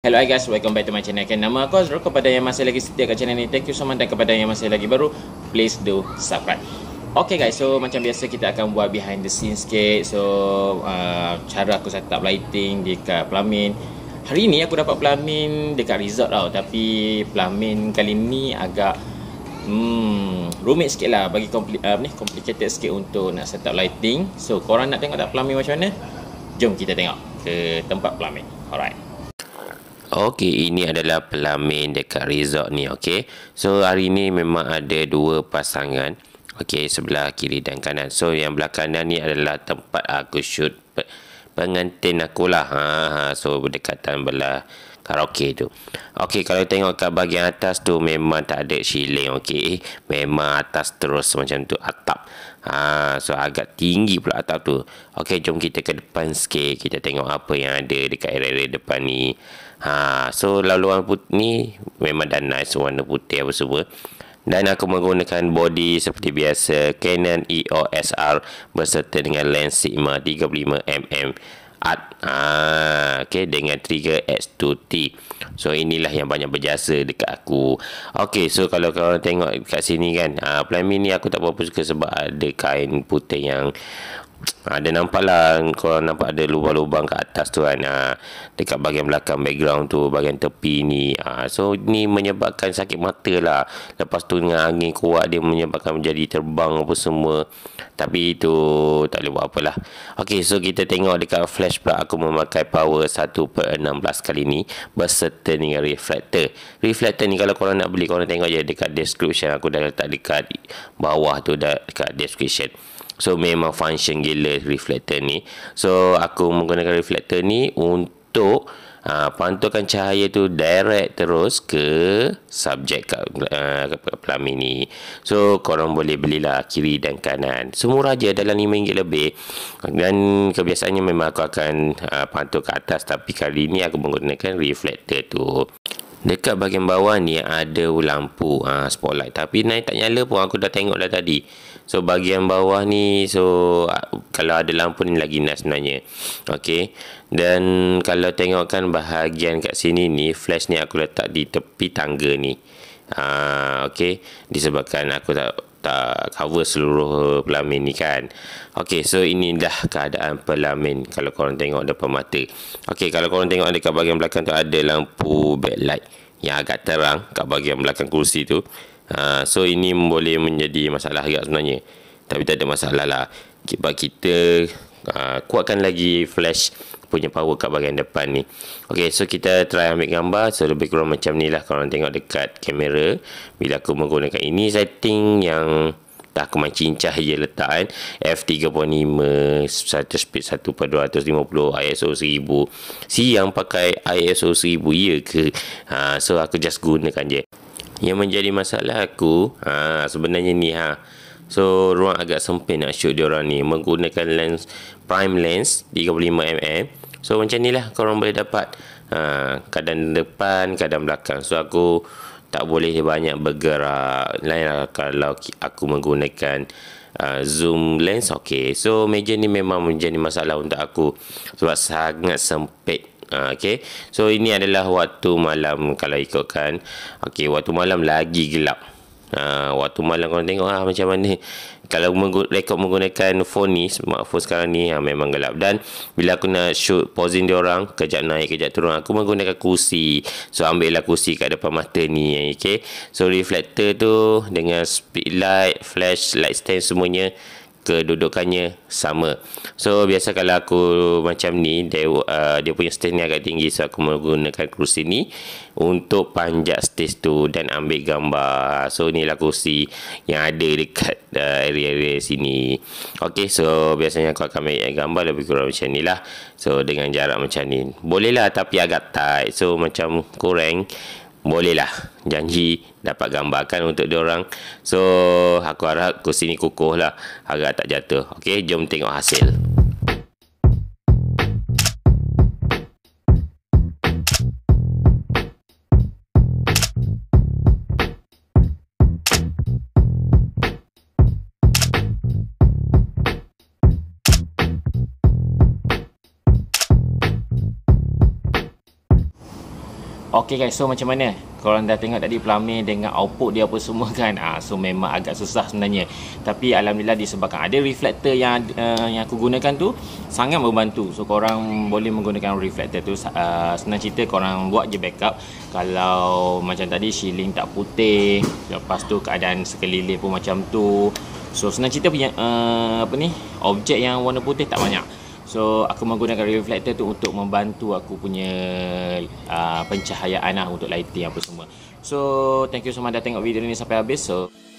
Hello guys, welcome back to my channel. Okay, nama aku Azro. Kepada yang masih lagi setia kat channel ni, thank you so much. Dan kepada yang masih lagi baru, please do subscribe. Okay guys, so macam biasa kita akan buat behind the scenes sikit. So, uh, cara aku set up lighting dekat pelamin. Hari ni aku dapat pelamin dekat resort tau. Tapi pelamin kali ni agak hmm, rumit sikit lah. Bagi kompli, uh, ni, complicated sikit untuk nak set up lighting. So, korang nak tengok tak pelamin macam mana? Jom kita tengok ke tempat pelamin. Alright. Okey, ini adalah pelamin dekat resort ni, okey. So hari ni memang ada dua pasangan. Okey, sebelah kiri dan kanan. So yang belakangan ni adalah tempat aku shoot pengantin aku lah. Ha, ha, so berdekatan belah karaoke tu. Okey, kalau tengok kat bahagian atas tu memang tak ada ceiling, okey. Memang atas terus macam tu atap. Ha, so agak tinggi pula atap tu. Okey, jom kita ke depan sikit. Kita tengok apa yang ada dekat area-area depan ni. Ha, so laluan putih ni memang dah nice warna putih apa semua. Dan aku menggunakan body seperti biasa Canon EOS R berserta dengan lens Sigma 35mm at ah okay, dengan trigger X2T. So inilah yang banyak berjasa dekat aku. Okay, so kalau kau tengok kat sini kan, ha, Flyme ni aku tak berapa suka sebab ada kain putih yang ha, Dia nampak lah Korang nampak ada lubang-lubang kat atas tu kan ha, Dekat bahagian belakang background tu Bahagian tepi ni ha, So ni menyebabkan sakit mata lah Lepas tu dengan angin kuat Dia menyebabkan menjadi terbang apa semua Tapi itu tak boleh buat apalah Ok so kita tengok dekat flash pula Aku memakai power 1 per 16 kali ni Berserta dengan reflector Reflector ni kalau korang nak beli Korang tengok je dekat description Aku dah letak dekat bawah tu Dekat description So memang function gila reflector ni. So aku menggunakan reflector ni untuk Ha, pantulkan cahaya tu direct terus ke subjek kat uh, pelamin ni so korang boleh belilah kiri dan kanan Semua raja dalam RM5 lebih dan kebiasaannya memang aku akan uh, pantul ke atas tapi kali ni aku menggunakan reflector tu Dekat bahagian bawah ni ada lampu ha, spotlight Tapi naik tak nyala pun aku dah tengok dah tadi So bahagian bawah ni So kalau ada lampu ni lagi nice sebenarnya Okay Dan kalau tengokkan bahagian kat sini ni Flash ni aku letak di tepi tangga ni ha, Okay Disebabkan aku tak tak cover seluruh pelamin ni kan ok so inilah keadaan pelamin kalau korang tengok depan mata ok kalau korang tengok dekat bahagian belakang tu ada lampu backlight yang agak terang kat bahagian belakang kursi tu uh, so ini boleh menjadi masalah agak sebenarnya tapi tak ada masalah lah sebab kita uh, kuatkan lagi flash punya power kat bahagian depan ni. Okey, so kita try ambil gambar so lebih kurang macam ni lah kalau tengok dekat kamera. Bila aku menggunakan ini setting yang dah aku main cincah je letakkan F3.5 shutter speed 1.250 ISO 1000 si yang pakai ISO 1000 ya ke ha, so aku just gunakan je yang menjadi masalah aku ha, sebenarnya ni ha So ruang agak sempit nak shoot diorang ni Menggunakan lens Prime lens 35mm So macam inilah korang boleh dapat uh, keadaan depan, keadaan belakang. So aku tak boleh banyak bergerak. Lainlah kalau aku menggunakan uh, zoom lens. Okay. So meja ni memang menjadi masalah untuk aku. Sebab sangat sempit. Uh, okay. So ini adalah waktu malam kalau ikutkan. Okay. Waktu malam lagi gelap. Ha, waktu malam korang tengok lah macam mana Kalau menggu- rekod menggunakan phone ni Smartphone sekarang ni ha, memang gelap Dan bila aku nak shoot posing dia orang Kejap naik kejap turun Aku menggunakan kursi So ambil ambillah kursi kat depan mata ni okay? So reflector tu dengan speed light Flash light stand semuanya kedudukannya sama. So biasa kalau aku macam ni dia uh, dia punya stage ni agak tinggi so aku menggunakan kerusi ni untuk panjat stage tu dan ambil gambar. So ni lah kerusi yang ada dekat uh, area-area sini. Okay so biasanya aku akan ambil gambar lebih kurang macam ni lah. So dengan jarak macam ni. Boleh lah tapi agak tight. So macam kurang bolehlah janji dapat gambarkan untuk diorang. So, aku harap kursi ni kukuh lah. Agak tak jatuh. Okay, jom tengok hasil. Okay guys, so macam mana? Korang dah tengok tadi pelamir dengan output dia apa semua kan? Ah, ha, so memang agak susah sebenarnya. Tapi alhamdulillah disebabkan ada reflektor yang uh, yang aku gunakan tu sangat membantu. So korang boleh menggunakan reflektor tu. Uh, senang cerita korang buat je backup. Kalau macam tadi shielding tak putih, lepas tu keadaan sekeliling pun macam tu. So senang cerita punya uh, apa ni? Objek yang warna putih tak banyak. So aku menggunakan reflector tu untuk membantu aku punya uh, pencahayaan lah untuk lighting apa semua. So thank you semua much dah tengok video ni sampai habis. So